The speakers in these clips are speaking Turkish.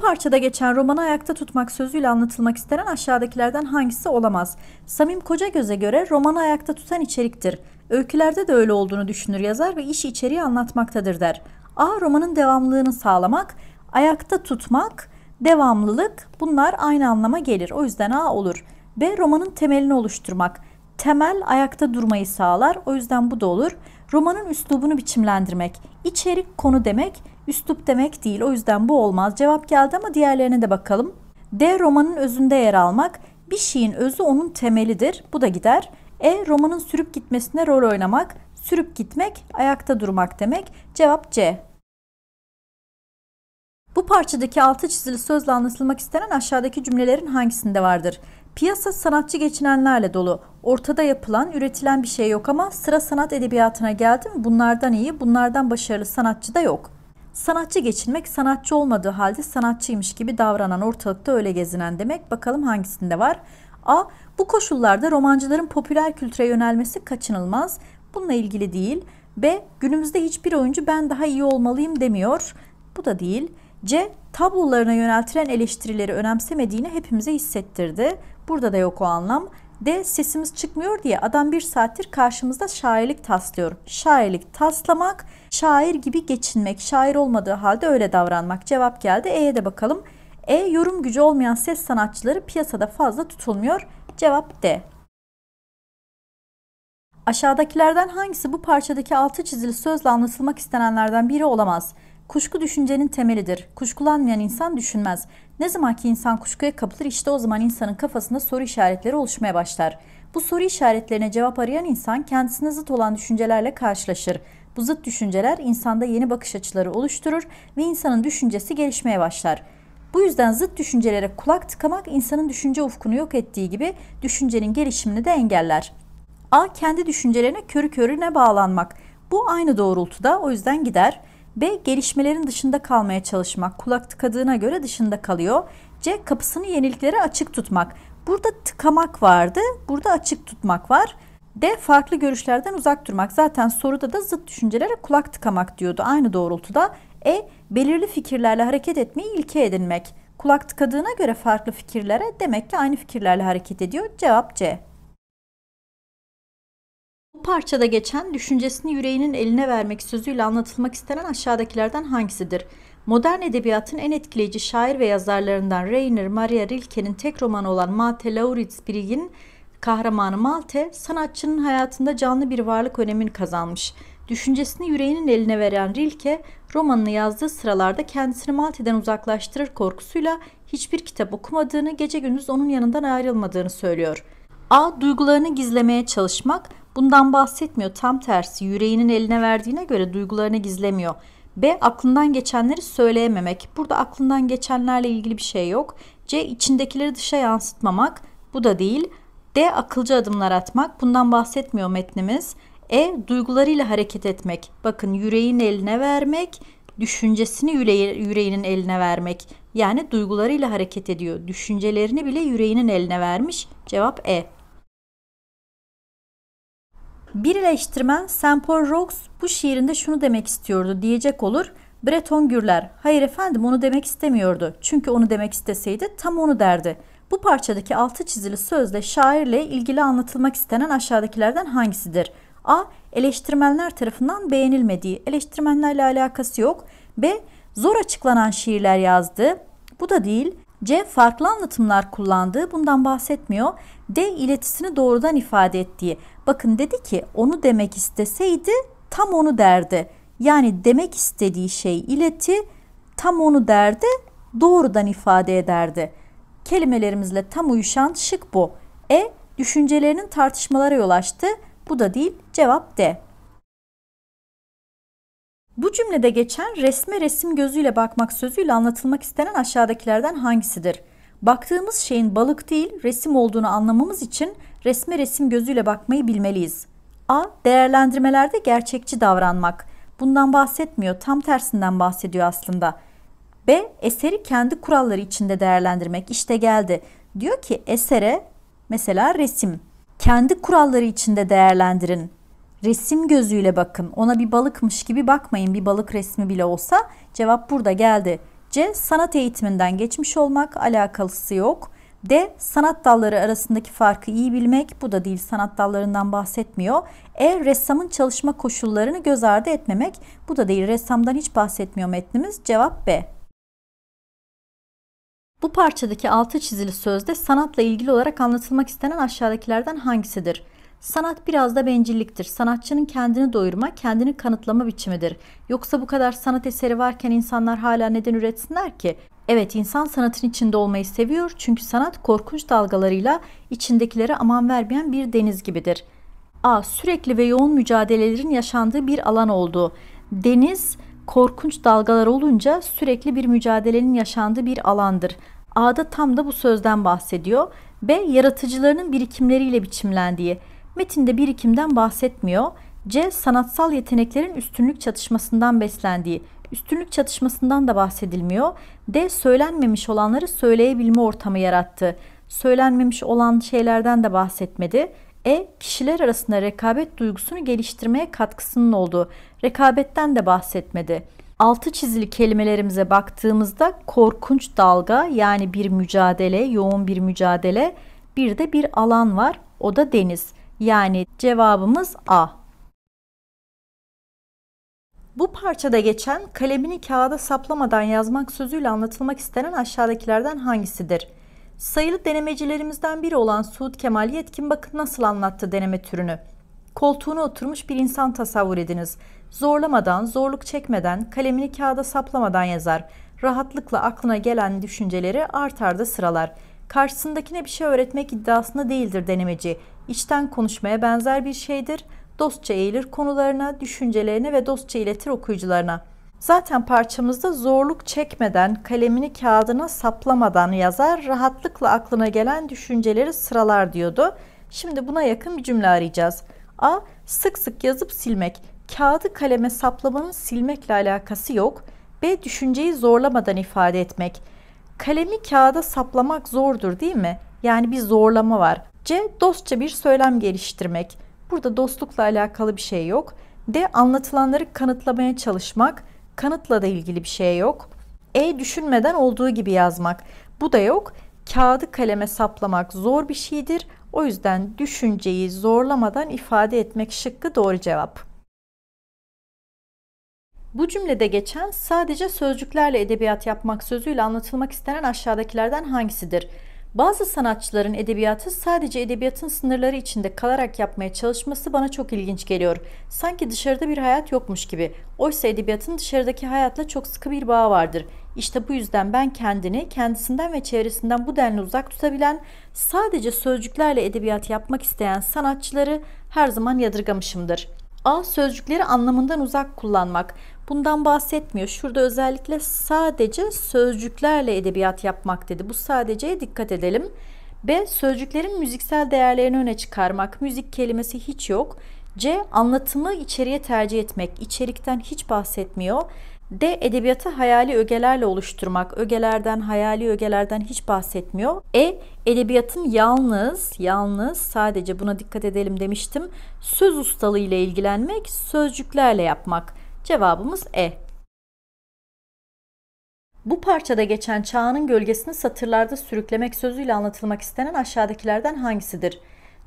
parçada geçen romanı ayakta tutmak sözüyle anlatılmak istenen aşağıdakilerden hangisi olamaz? Samim Kocagöz'e göre romanı ayakta tutan içeriktir. Öykülerde de öyle olduğunu düşünür yazar ve işi içeriği anlatmaktadır der. A. Romanın devamlılığını sağlamak, ayakta tutmak, devamlılık bunlar aynı anlama gelir. O yüzden A olur. B. Romanın temelini oluşturmak. Temel ayakta durmayı sağlar. O yüzden bu da olur. Romanın üslubunu biçimlendirmek. içerik konu demek üslup demek değil. O yüzden bu olmaz. Cevap geldi ama diğerlerine de bakalım. D romanın özünde yer almak. Bir şeyin özü onun temelidir. Bu da gider. E romanın sürüp gitmesine rol oynamak. Sürüp gitmek ayakta durmak demek. Cevap C. Bu parçadaki altı çizili sözle anlatılmak istenen aşağıdaki cümlelerin hangisinde vardır? Piyasa sanatçı geçinenlerle dolu. Ortada yapılan, üretilen bir şey yok ama sıra sanat edebiyatına geldim bunlardan iyi, bunlardan başarılı sanatçı da yok. Sanatçı geçinmek sanatçı olmadığı halde sanatçıymış gibi davranan ortalıkta öyle gezinen demek. Bakalım hangisinde var? A. Bu koşullarda romancıların popüler kültüre yönelmesi kaçınılmaz. Bununla ilgili değil. B. Günümüzde hiçbir oyuncu ben daha iyi olmalıyım demiyor. Bu da değil. C. Tablolarına yöneltilen eleştirileri önemsemediğini hepimize hissettirdi. Burada da yok o anlam de sesimiz çıkmıyor diye adam bir saattir karşımızda şairlik taslıyor. Şairlik taslamak, şair gibi geçinmek, şair olmadığı halde öyle davranmak. Cevap geldi. E'ye de bakalım. E yorum gücü olmayan ses sanatçıları piyasada fazla tutulmuyor. Cevap D. Aşağıdakilerden hangisi bu parçadaki altı çizili sözle anlatılmak istenenlerden biri olamaz? Kuşku düşüncenin temelidir. Kuşkulanmayan insan düşünmez. Ne zaman ki insan kuşkuya kapılır işte o zaman insanın kafasında soru işaretleri oluşmaya başlar. Bu soru işaretlerine cevap arayan insan kendisine zıt olan düşüncelerle karşılaşır. Bu zıt düşünceler insanda yeni bakış açıları oluşturur ve insanın düşüncesi gelişmeye başlar. Bu yüzden zıt düşüncelere kulak tıkamak insanın düşünce ufkunu yok ettiği gibi düşüncenin gelişimini de engeller. A. Kendi düşüncelerine körü körüne bağlanmak. Bu aynı doğrultuda o yüzden gider. B. Gelişmelerin dışında kalmaya çalışmak. Kulak tıkadığına göre dışında kalıyor. C. Kapısını yeniliklere açık tutmak. Burada tıkamak vardı. Burada açık tutmak var. D. Farklı görüşlerden uzak durmak. Zaten soruda da zıt düşüncelere kulak tıkamak diyordu. Aynı doğrultuda. E. Belirli fikirlerle hareket etmeyi ilke edinmek. Kulak tıkadığına göre farklı fikirlere demek ki aynı fikirlerle hareket ediyor. Cevap C. Bu parçada geçen düşüncesini yüreğinin eline vermek sözüyle anlatılmak istenen aşağıdakilerden hangisidir? Modern edebiyatın en etkileyici şair ve yazarlarından Rainer Maria Rilke'nin tek romanı olan Malte Lauritz Brig'in kahramanı Malte, sanatçının hayatında canlı bir varlık önemini kazanmış. Düşüncesini yüreğinin eline veren Rilke, romanını yazdığı sıralarda kendisini Malte'den uzaklaştırır korkusuyla hiçbir kitap okumadığını, gece gündüz onun yanından ayrılmadığını söylüyor. A. Duygularını gizlemeye çalışmak, Bundan bahsetmiyor. Tam tersi yüreğinin eline verdiğine göre duygularını gizlemiyor. B. Aklından geçenleri söyleyememek. Burada aklından geçenlerle ilgili bir şey yok. C. içindekileri dışa yansıtmamak. Bu da değil. D. Akılcı adımlar atmak. Bundan bahsetmiyor metnimiz. E. Duygularıyla hareket etmek. Bakın yüreğin eline vermek, düşüncesini yüreği, yüreğinin eline vermek. Yani duygularıyla hareket ediyor. Düşüncelerini bile yüreğinin eline vermiş. Cevap E. Bir eleştirmen Sempor Rox bu şiirinde şunu demek istiyordu diyecek olur. Breton Gürler, hayır efendim onu demek istemiyordu. Çünkü onu demek isteseydi tam onu derdi. Bu parçadaki altı çizili sözle şairle ilgili anlatılmak istenen aşağıdakilerden hangisidir? A. Eleştirmenler tarafından beğenilmediği, eleştirmenlerle alakası yok. B. Zor açıklanan şiirler yazdı. Bu da değil. C. Farklı anlatımlar kullandığı, bundan bahsetmiyor. D iletisini doğrudan ifade ettiği. Bakın dedi ki onu demek isteseydi tam onu derdi. Yani demek istediği şey ileti tam onu derdi doğrudan ifade ederdi. Kelimelerimizle tam uyuşan şık bu. E düşüncelerinin tartışmalara yol açtı. Bu da değil cevap D. Bu cümlede geçen resme resim gözüyle bakmak sözüyle anlatılmak istenen aşağıdakilerden hangisidir? Baktığımız şeyin balık değil resim olduğunu anlamamız için resme resim gözüyle bakmayı bilmeliyiz. A. Değerlendirmelerde gerçekçi davranmak. Bundan bahsetmiyor, tam tersinden bahsediyor aslında. B. Eseri kendi kuralları içinde değerlendirmek. İşte geldi. Diyor ki esere mesela resim. Kendi kuralları içinde değerlendirin. Resim gözüyle bakın. Ona bir balıkmış gibi bakmayın. Bir balık resmi bile olsa cevap burada geldi. C. Sanat eğitiminden geçmiş olmak alakalısı yok. D. Sanat dalları arasındaki farkı iyi bilmek. Bu da değil sanat dallarından bahsetmiyor. E. Ressamın çalışma koşullarını göz ardı etmemek. Bu da değil ressamdan hiç bahsetmiyor metnimiz. Cevap B. Bu parçadaki altı çizili sözde sanatla ilgili olarak anlatılmak istenen aşağıdakilerden hangisidir? Sanat biraz da bencilliktir. Sanatçının kendini doyurma, kendini kanıtlama biçimidir. Yoksa bu kadar sanat eseri varken insanlar hala neden üretsinler ki? Evet insan sanatın içinde olmayı seviyor çünkü sanat korkunç dalgalarıyla içindekilere aman vermeyen bir deniz gibidir. A. Sürekli ve yoğun mücadelelerin yaşandığı bir alan oldu. Deniz korkunç dalgalar olunca sürekli bir mücadelenin yaşandığı bir alandır. A'da tam da bu sözden bahsediyor. B. Yaratıcılarının birikimleriyle biçimlendiği Metinde birikimden bahsetmiyor. C. Sanatsal yeteneklerin üstünlük çatışmasından beslendiği, üstünlük çatışmasından da bahsedilmiyor. D. Söylenmemiş olanları söyleyebilme ortamı yarattı. Söylenmemiş olan şeylerden de bahsetmedi. E. Kişiler arasında rekabet duygusunu geliştirmeye katkısının olduğu, rekabetten de bahsetmedi. Altı çizili kelimelerimize baktığımızda korkunç dalga yani bir mücadele, yoğun bir mücadele, bir de bir alan var o da deniz.'' Yani cevabımız A. Bu parçada geçen kalemini kağıda saplamadan yazmak sözüyle anlatılmak istenen aşağıdakilerden hangisidir? Sayılı denemecilerimizden biri olan Suud Kemal Yetkin bakın nasıl anlattı deneme türünü. Koltuğuna oturmuş bir insan tasavvur ediniz. Zorlamadan, zorluk çekmeden, kalemini kağıda saplamadan yazar. Rahatlıkla aklına gelen düşünceleri art arda sıralar.'' Karşısındakine bir şey öğretmek iddiasında değildir denemeci. İçten konuşmaya benzer bir şeydir. Dostça eğilir konularına, düşüncelerine ve dostça iletir okuyucularına. Zaten parçamızda zorluk çekmeden, kalemini kağıdına saplamadan yazar, rahatlıkla aklına gelen düşünceleri sıralar diyordu. Şimdi buna yakın bir cümle arayacağız. A. Sık sık yazıp silmek. Kağıdı kaleme saplamanın silmekle alakası yok. B. Düşünceyi zorlamadan ifade etmek. Kalemi kağıda saplamak zordur değil mi? Yani bir zorlama var. C. Dostça bir söylem geliştirmek. Burada dostlukla alakalı bir şey yok. D. Anlatılanları kanıtlamaya çalışmak. Kanıtla da ilgili bir şey yok. E. Düşünmeden olduğu gibi yazmak. Bu da yok. Kağıdı kaleme saplamak zor bir şeydir. O yüzden düşünceyi zorlamadan ifade etmek şıkkı doğru cevap. Bu cümlede geçen sadece sözcüklerle edebiyat yapmak sözüyle anlatılmak istenen aşağıdakilerden hangisidir? Bazı sanatçıların edebiyatı sadece edebiyatın sınırları içinde kalarak yapmaya çalışması bana çok ilginç geliyor. Sanki dışarıda bir hayat yokmuş gibi. Oysa edebiyatın dışarıdaki hayatla çok sıkı bir bağı vardır. İşte bu yüzden ben kendini kendisinden ve çevresinden bu denli uzak tutabilen, sadece sözcüklerle edebiyat yapmak isteyen sanatçıları her zaman yadırgamışımdır. A. Sözcükleri anlamından uzak kullanmak. Bundan bahsetmiyor. Şurada özellikle sadece sözcüklerle edebiyat yapmak dedi. Bu sadeceye dikkat edelim. B. Sözcüklerin müziksel değerlerini öne çıkarmak. Müzik kelimesi hiç yok. C. Anlatımı içeriye tercih etmek. İçerikten hiç bahsetmiyor. D. Edebiyatı hayali ögelerle oluşturmak. Ögelerden, hayali ögelerden hiç bahsetmiyor. E. Edebiyatın yalnız, yalnız sadece buna dikkat edelim demiştim. Söz ustalığı ile ilgilenmek, sözcüklerle yapmak. Cevabımız E. Bu parçada geçen çağının gölgesini satırlarda sürüklemek sözüyle anlatılmak istenen aşağıdakilerden hangisidir?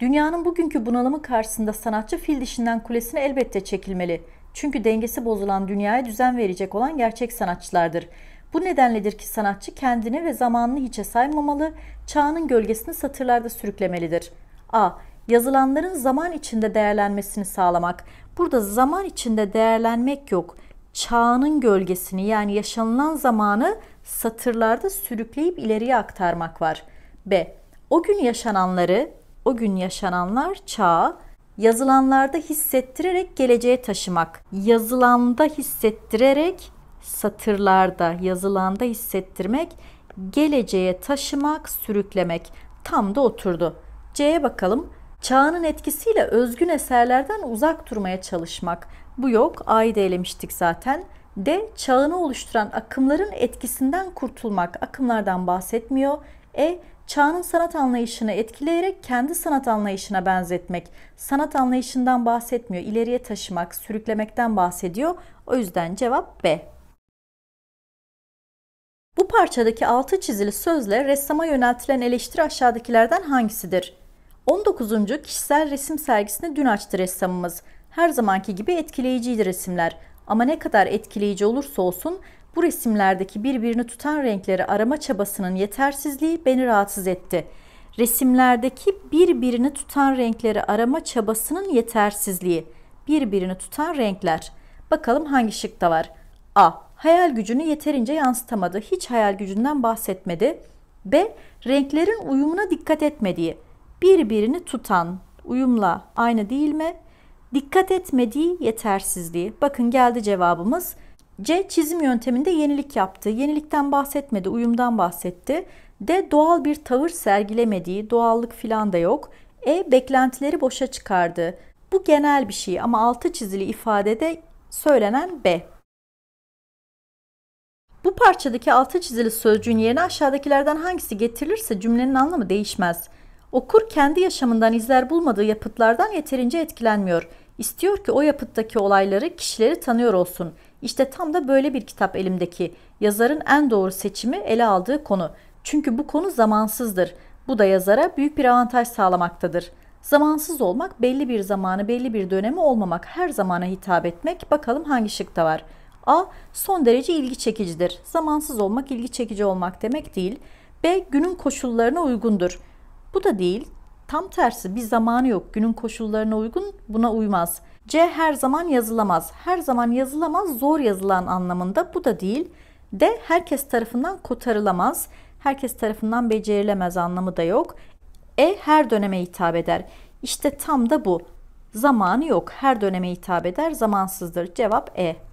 Dünyanın bugünkü bunalımı karşısında sanatçı fil dişinden kulesine elbette çekilmeli. Çünkü dengesi bozulan dünyaya düzen verecek olan gerçek sanatçılardır. Bu nedenledir ki sanatçı kendini ve zamanını hiçe saymamalı, çağının gölgesini satırlarda sürüklemelidir. A. Yazılanların zaman içinde değerlenmesini sağlamak, Burada zaman içinde değerlenmek yok. Çağının gölgesini yani yaşanılan zamanı satırlarda sürükleyip ileriye aktarmak var. B. O gün yaşananları, o gün yaşananlar çağa, yazılanlarda hissettirerek geleceğe taşımak. Yazılanda hissettirerek satırlarda, yazılanda hissettirmek, geleceğe taşımak, sürüklemek. Tam da oturdu. C'ye bakalım. Çağının etkisiyle özgün eserlerden uzak durmaya çalışmak. Bu yok, A'yı da elemiştik zaten. D. Çağını oluşturan akımların etkisinden kurtulmak. Akımlardan bahsetmiyor. E. Çağının sanat anlayışını etkileyerek kendi sanat anlayışına benzetmek. Sanat anlayışından bahsetmiyor. İleriye taşımak, sürüklemekten bahsediyor. O yüzden cevap B. Bu parçadaki altı çizili sözle ressama yöneltilen eleştiri aşağıdakilerden hangisidir? 19. kişisel resim sergisini dün açtı ressamımız. Her zamanki gibi etkileyiciydi resimler. Ama ne kadar etkileyici olursa olsun bu resimlerdeki birbirini tutan renkleri arama çabasının yetersizliği beni rahatsız etti. Resimlerdeki birbirini tutan renkleri arama çabasının yetersizliği. Birbirini tutan renkler. Bakalım hangi şıkta var? A. Hayal gücünü yeterince yansıtamadı. Hiç hayal gücünden bahsetmedi. B. Renklerin uyumuna dikkat etmediği birbirini tutan, uyumla aynı değil mi? Dikkat etmediği yetersizliği. Bakın geldi cevabımız. C çizim yönteminde yenilik yaptı. Yenilikten bahsetmedi, uyumdan bahsetti. D doğal bir tavır sergilemediği, doğallık filan da yok. E beklentileri boşa çıkardı. Bu genel bir şey ama altı çizili ifadede söylenen B. Bu parçadaki altı çizili sözcüğün yerine aşağıdakilerden hangisi getirilirse cümlenin anlamı değişmez. Okur kendi yaşamından izler bulmadığı yapıtlardan yeterince etkilenmiyor. İstiyor ki o yapıttaki olayları, kişileri tanıyor olsun. İşte tam da böyle bir kitap elimdeki. Yazarın en doğru seçimi ele aldığı konu. Çünkü bu konu zamansızdır. Bu da yazara büyük bir avantaj sağlamaktadır. Zamansız olmak belli bir zamanı, belli bir dönemi olmamak, her zamana hitap etmek bakalım hangi şıkta var. A. Son derece ilgi çekicidir. Zamansız olmak ilgi çekici olmak demek değil. B. Günün koşullarına uygundur. Bu da değil. Tam tersi bir zamanı yok. Günün koşullarına uygun buna uymaz. C her zaman yazılamaz. Her zaman yazılamaz zor yazılan anlamında bu da değil. D herkes tarafından kotarılamaz. Herkes tarafından becerilemez anlamı da yok. E her döneme hitap eder. İşte tam da bu. Zamanı yok. Her döneme hitap eder. Zamansızdır. Cevap E.